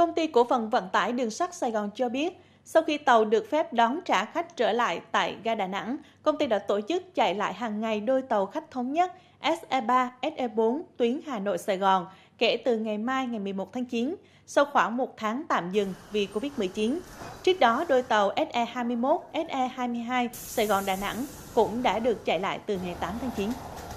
Công ty cổ phần vận tải đường sắt Sài Gòn cho biết, sau khi tàu được phép đón trả khách trở lại tại ga Đà Nẵng, công ty đã tổ chức chạy lại hàng ngày đôi tàu khách thống nhất SE3, SE4 tuyến Hà Nội Sài Gòn kể từ ngày mai ngày 11 tháng 9, sau khoảng một tháng tạm dừng vì Covid-19. Trước đó, đôi tàu SE21, SE22 Sài Gòn Đà Nẵng cũng đã được chạy lại từ ngày 8 tháng 9.